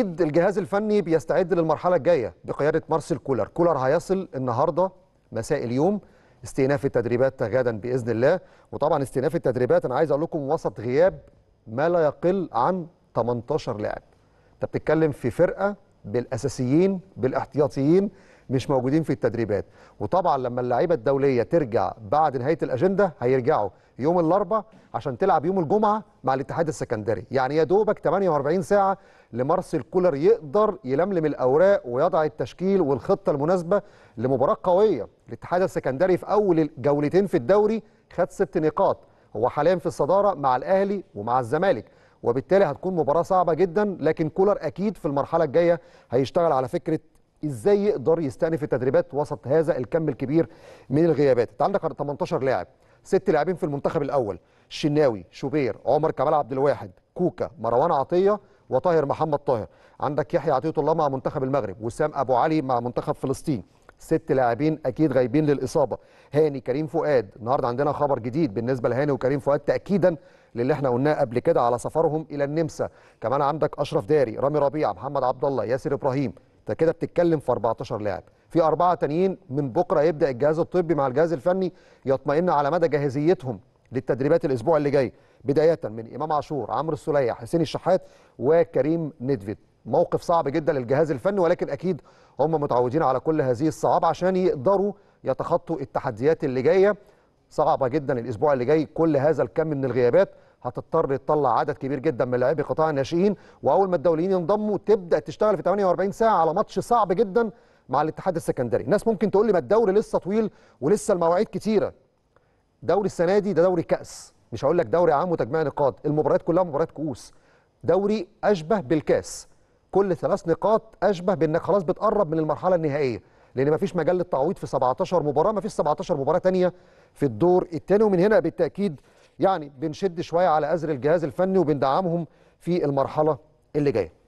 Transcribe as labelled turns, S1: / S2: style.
S1: اكيد الجهاز الفني بيستعد للمرحله الجايه بقياده مارسيل كولر كولر هيصل النهارده مساء اليوم استئناف التدريبات غدا باذن الله وطبعا استئناف التدريبات انا عايز اقول لكم وسط غياب ما لا يقل عن 18 لاعب انت بتتكلم في فرقه بالاساسيين بالاحتياطيين مش موجودين في التدريبات وطبعا لما اللعيبه الدوليه ترجع بعد نهايه الاجنده هيرجعوا يوم الاربعاء عشان تلعب يوم الجمعه مع الاتحاد السكندري يعني يا دوبك 48 ساعه لمارسيل كولر يقدر يلملم الاوراق ويضع التشكيل والخطه المناسبه لمباراه قويه الاتحاد السكندري في اول جولتين في الدوري خد ست نقاط هو حاليا في الصداره مع الاهلي ومع الزمالك وبالتالي هتكون مباراه صعبه جدا لكن كولر اكيد في المرحله الجايه هيشتغل على فكره ازاي يقدر يستأنف التدريبات وسط هذا الكم الكبير من الغيابات انت عندك 18 لاعب ست لاعبين في المنتخب الاول الشناوي شوبير عمر كمال عبد الواحد كوكا مروان عطيه وطاهر محمد طاهر عندك يحيى عطيه الله مع منتخب المغرب وسام ابو علي مع منتخب فلسطين ست لاعبين اكيد غايبين للاصابه هاني كريم فؤاد النهارده عندنا خبر جديد بالنسبه لهاني وكريم فؤاد تاكيدا للي احنا قلناه قبل كده على سفرهم الى النمسا كمان عندك اشرف داري رامي ربيعه محمد عبد الله ياسر ابراهيم انت كده بتتكلم في 14 لاعب في أربعة تانيين من بكرة يبدأ الجهاز الطبي مع الجهاز الفني يطمئن على مدى جاهزيتهم للتدريبات الأسبوع اللي جاي بداية من إمام عاشور عمرو السليع حسين الشحات وكريم ندفيد موقف صعب جدا للجهاز الفني ولكن أكيد هم متعودين على كل هذه الصعاب عشان يقدروا يتخطوا التحديات اللي جاية صعبة جدا الأسبوع اللي جاي كل هذا الكم من الغيابات هتضطر تطلع عدد كبير جدا من لاعبي قطاع الناشئين واول ما الدوليين ينضموا تبدا تشتغل في 48 ساعه على ماتش صعب جدا مع الاتحاد السكندري ناس ممكن تقول لي ما الدوري لسه طويل ولسه المواعيد كتيره دوري السنه دي ده دوري كاس مش هقول لك دوري عام وتجميع نقاط المباريات كلها مباريات كؤوس دوري اشبه بالكاس كل ثلاث نقاط اشبه بانك خلاص بتقرب من المرحله النهائيه لان مفيش مجال للتعويض في 17 مباراه مفيش 17 مباراه ثانيه في الدور الثاني ومن هنا بالتاكيد يعني بنشد شويه على ازر الجهاز الفني وبندعمهم في المرحله اللي جايه